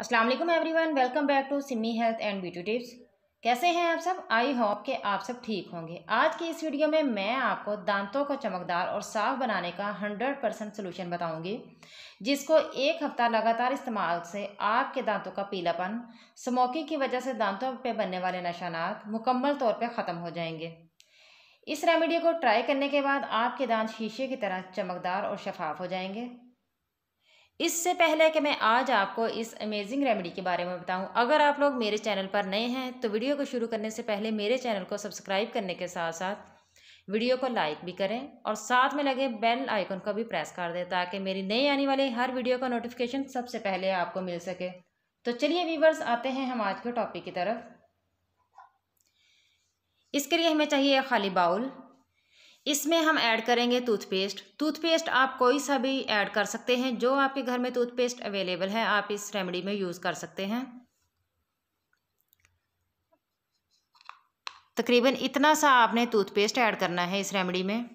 अस्सलाम वालेकुम everyone welcome back to Simi health and beauty tips कैसे हैं आप सब आई होप के आप सब ठीक होंगे आज की इस वीडियो में मैं आपको दांतों को चमकदार और साफ बनाने का 100 परसेंट सोल्यूशन बताऊँगी जिसको एक हफ्ता लगातार इस्तेमाल से आपके दांतों का पीलापन स्मोकिंग की वजह से दांतों पर बनने वाले निशानात मुकम्मल तौर पर ख़त्म हो जाएंगे इस रेमेडी को ट्राई करने के बाद आपके दांत शीशे की तरह चमकदार और शफाफ हो जाएंगे इससे पहले कि मैं आज आपको इस अमेजिंग रेमेडी के बारे में बताऊं अगर आप लोग मेरे चैनल पर नए हैं तो वीडियो को शुरू करने से पहले मेरे चैनल को सब्सक्राइब करने के साथ साथ वीडियो को लाइक भी करें और साथ में लगे बेल आइकन को भी प्रेस कर दें ताकि मेरी नई आने वाली हर वीडियो का नोटिफिकेशन सबसे पहले आपको मिल सके तो चलिए वीवर्स आते हैं हम आज के टॉपिक की तरफ इसके लिए हमें चाहिए खाली बाउल इसमें हम ऐड करेंगे टूथपेस्ट टूथपेस्ट आप कोई सा भी ऐड कर सकते हैं जो आपके घर में टूथपेस्ट अवेलेबल है आप इस रेमेडी में यूज़ कर सकते हैं तकरीबन इतना सा आपने टूथपेस्ट ऐड करना है इस रेमेडी में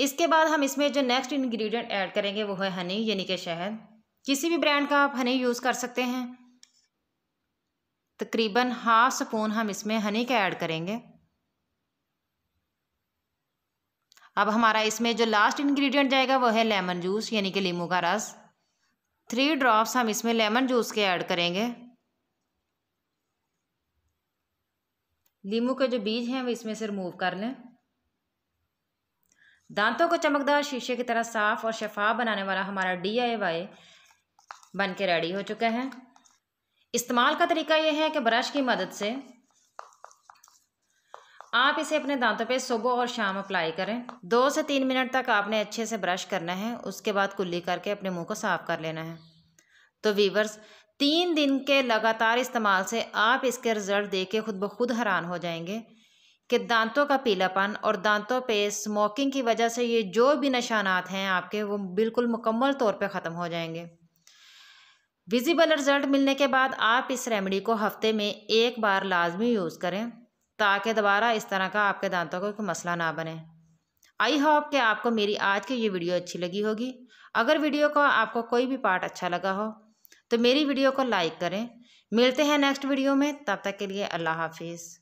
इसके बाद हम इसमें जो नेक्स्ट इंग्रेडिएंट ऐड करेंगे वो है हनी यानी कि शहद किसी भी ब्रांड का आप हनी यूज़ कर सकते हैं तकरीबन हाफ स्पून हम इसमें हनी का ऐड करेंगे अब हमारा इसमें जो लास्ट इंग्रेडिएंट जाएगा वो है लेमन जूस यानी कि लीमू का रस थ्री ड्रॉप्स हम इसमें लेमन जूस के ऐड करेंगे लीमू के जो बीज हैं वो इसमें से रिमूव कर लें दांतों को चमकदार शीशे की तरह साफ़ और शफाफ बनाने वाला हमारा डी आई वाई बन के रेडी हो चुका है इस्तेमाल का तरीका यह है कि ब्रश की मदद से आप इसे अपने दांतों पे सुबह और शाम अप्लाई करें दो से तीन मिनट तक आपने अच्छे से ब्रश करना है उसके बाद कुल्ली करके अपने मुंह को साफ कर लेना है तो वीवर्स तीन दिन के लगातार इस्तेमाल से आप इसके रिज़ल्ट देख के खुद ब खुद हैरान हो जाएंगे कि दांतों का पीलापन और दांतों पे स्मोकिंग की वजह से ये जो भी निशानात हैं आपके वो बिल्कुल मुकम्मल तौर पर ख़त्म हो जाएंगे विजिबल रिज़ल्ट मिलने के बाद आप इस रेमेडी को हफ्ते में एक बार लाजमी यूज़ करें ताकि दोबारा इस तरह का आपके दांतों का मसला ना बने आई होप कि आपको मेरी आज की ये वीडियो अच्छी लगी होगी अगर वीडियो का आपको कोई भी पार्ट अच्छा लगा हो तो मेरी वीडियो को लाइक करें मिलते हैं नेक्स्ट वीडियो में तब तक के लिए अल्लाह हाफिज़